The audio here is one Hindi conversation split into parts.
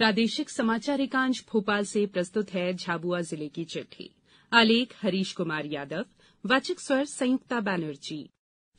प्रादेशिक समाचार एकांश भोपाल से प्रस्तुत है झाबुआ जिले की चिट्ठी आलेख हरीश कुमार यादव वाचक स्वर संयुक्ता बैनर्जी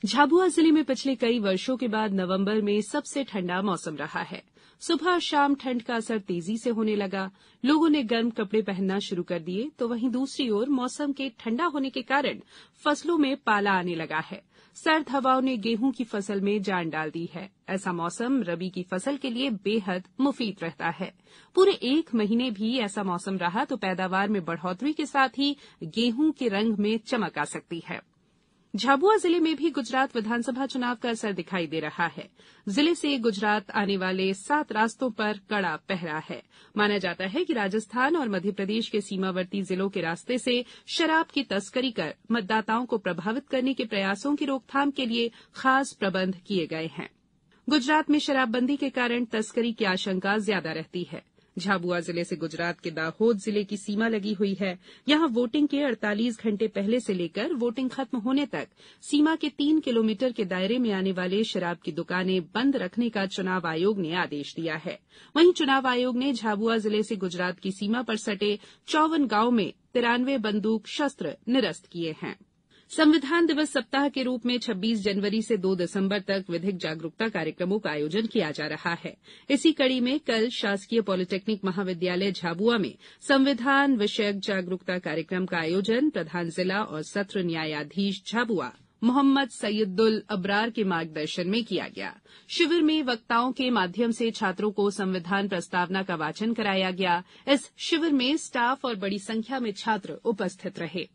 झाबुआ जिले में पिछले कई वर्षों के बाद नवंबर में सबसे ठंडा मौसम रहा है सुबह और शाम ठंड का असर तेजी से होने लगा लोगों ने गर्म कपड़े पहनना शुरू कर दिए तो वहीं दूसरी ओर मौसम के ठंडा होने के कारण फसलों में पाला आने लगा है सर्द हवाओं ने गेहूं की फसल में जान डाल दी है ऐसा मौसम रबी की फसल के लिए बेहद मुफीद रहता है पूरे एक महीने भी ऐसा मौसम रहा तो पैदावार में बढ़ोतरी के साथ ही गेहूं के रंग में चमक आ सकती है झाबुआ जिले में भी गुजरात विधानसभा चुनाव का असर दिखाई दे रहा है जिले से गुजरात आने वाले सात रास्तों पर कड़ा पहरा है माना जाता है कि राजस्थान और मध्यप्रदेश के सीमावर्ती जिलों के रास्ते से शराब की तस्करी कर मतदाताओं को प्रभावित करने के प्रयासों की रोकथाम के लिए खास प्रबंध किए गए हैं गुजरात में शराबबंदी के कारण तस्करी की आशंका ज्यादा रहती है झाबुआ जिले से गुजरात के दाहोद जिले की सीमा लगी हुई है यहां वोटिंग के अड़तालीस घंटे पहले से लेकर वोटिंग खत्म होने तक सीमा के तीन किलोमीटर के दायरे में आने वाले शराब की दुकानें बंद रखने का चुनाव आयोग ने आदेश दिया है वहीं चुनाव आयोग ने झाबुआ जिले से गुजरात की सीमा पर सटे चौवन गांवों में तिरानवे बंदूक शस्त्र निरस्त किये हैं संविधान दिवस सप्ताह के रूप में छब्बीस जनवरी से दो दिसंबर तक विधिक जागरूकता कार्यक्रमों का आयोजन किया जा रहा है इसी कड़ी में कल शासकीय पॉलिटेक्निक महाविद्यालय झाबुआ में संविधान विषयक जागरूकता कार्यक्रम का आयोजन प्रधान जिला और सत्र न्यायाधीश झाबुआ मोहम्मद सैयदुल अबरार के मार्गदर्शन में किया गया शिविर में वक्ताओं के माध्यम से छात्रों को संविधान प्रस्तावना का वाचन कराया गया इस शिविर में स्टाफ और बड़ी संख्या में छात्र उपस्थित रहे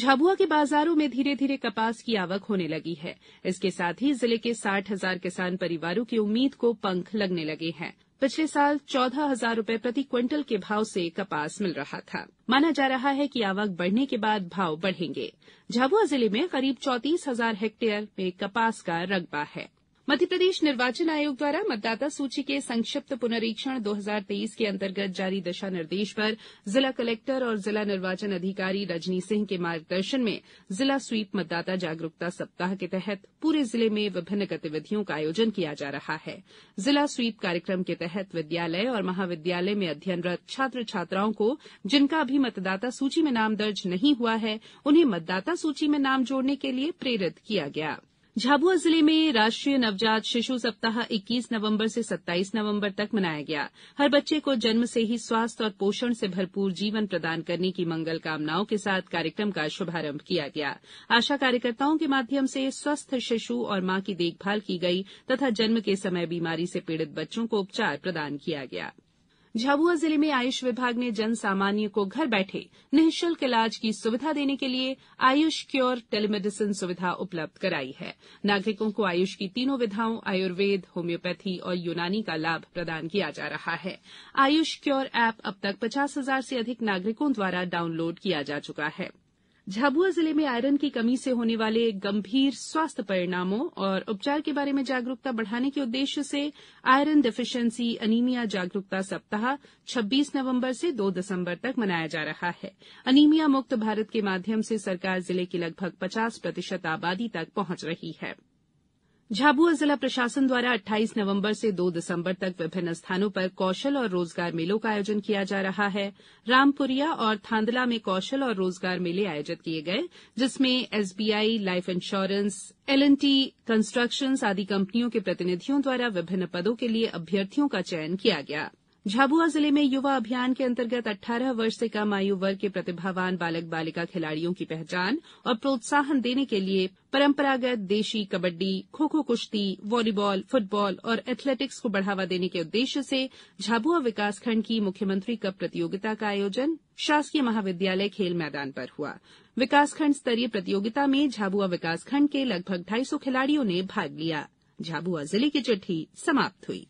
झाबुआ के बाजारों में धीरे धीरे कपास की आवक होने लगी है इसके साथ ही जिले के साठ हजार किसान परिवारों की उम्मीद को पंख लगने लगे हैं पिछले साल चौदह हजार रूपये प्रति क्विंटल के भाव से कपास मिल रहा था माना जा रहा है कि आवक बढ़ने के बाद भाव बढ़ेंगे झाबुआ जिले में करीब चौतीस हजार हेक्टेयर में कपास का रकबा है मध्यप्रदेश निर्वाचन आयोग द्वारा मतदाता सूची के संक्षिप्त पुनरीक्षण दो हजार तेईस के अंतर्गत जारी दिशा निर्देश पर जिला कलेक्टर और जिला निर्वाचन अधिकारी रजनी सिंह के मार्गदर्शन में जिला स्वीप मतदाता जागरूकता सप्ताह के तहत पूरे जिले में विभिन्न गतिविधियों का आयोजन किया जा रहा है जिला स्वीप कार्यक्रम के तहत विद्यालय और महाविद्यालय में अध्ययनरत छात्र छात्राओं को जिनका अभी मतदाता सूची में नाम दर्ज नहीं हुआ है उन्हें मतदाता सूची में नाम जोड़ने के लिए प्रेरित किया गया है झाबुआ झाबुआ जिले में राष्ट्रीय नवजात शिशु सप्ताह इक्कीस नवंबर से सत्ताईस नवंबर तक मनाया गया हर बच्चे को जन्म से ही स्वास्थ्य और पोषण से भरपूर जीवन प्रदान करने की मंगल कामनाओं के साथ कार्यक्रम का शुभारंभ किया गया आशा कार्यकर्ताओं के माध्यम से स्वस्थ शिशु और मां की देखभाल की गई तथा जन्म के समय बीमारी से पीड़ित बच्चों को उपचार प्रदान किया गया झाबुआ जिले में आयुष विभाग ने जन सामान्य को घर बैठे निःशुल्क इलाज की सुविधा देने के लिए आयुष क्योर टेलीमेडिसिन सुविधा उपलब्ध कराई है नागरिकों को आयुष की तीनों विधाओं आयुर्वेद होम्योपैथी और यूनानी का लाभ प्रदान किया जा रहा है आयुष क्योर ऐप अब तक पचास हजार से अधिक नागरिकों द्वारा डाउनलोड किया जा चुका है झाबुआ जिले में आयरन की कमी से होने वाले गंभीर स्वास्थ्य परिणामों और उपचार के बारे में जागरूकता बढ़ाने के उद्देश्य से आयरन डिफिशियंसी अनीमिया जागरूकता सप्ताह छब्बीस नवंबर से दो दिसंबर तक मनाया जा रहा है अनीमिया मुक्त भारत के माध्यम से सरकार जिले की लगभग पचास प्रतिशत आबादी तक पहुंच रही है झाबुआ जिला प्रशासन द्वारा अट्ठाईस नवंबर से दो दिसंबर तक विभिन्न स्थानों पर कौशल और रोजगार मेलों का आयोजन किया जा रहा है रामपुरिया और थांदला में कौशल और रोजगार मेले आयोजित किये गये जिसमें SBI life insurance L and T constructions आदि कंपनियों के प्रतिनिधियों द्वारा विभिन्न पदों के लिए अभ्यर्थियों का चयन किया गया झाबुआ जिले में युवा अभियान के अंतर्गत 18 वर्ष से कम आयु वर्ग के प्रतिभावान बालक बालिका खिलाड़ियों की पहचान और प्रोत्साहन देने के लिए परंपरागत देशी कबड्डी खो खो कुश्ती वॉलीबॉल फुटबॉल और एथलेटिक्स को बढ़ावा देने के उद्देश्य से झाबुआ विकासखंड की मुख्यमंत्री कप प्रतियोगिता का आयोजन शासकीय महाविद्यालय खेल मैदान पर हुआ विकासखंड स्तरीय प्रतियोगिता में झाबुआ विकासखंड के लगभग ढाई सौ खिलाड़ियों ने भाग लिया झाबुआ जिले की चिट्ठी समाप्त हुई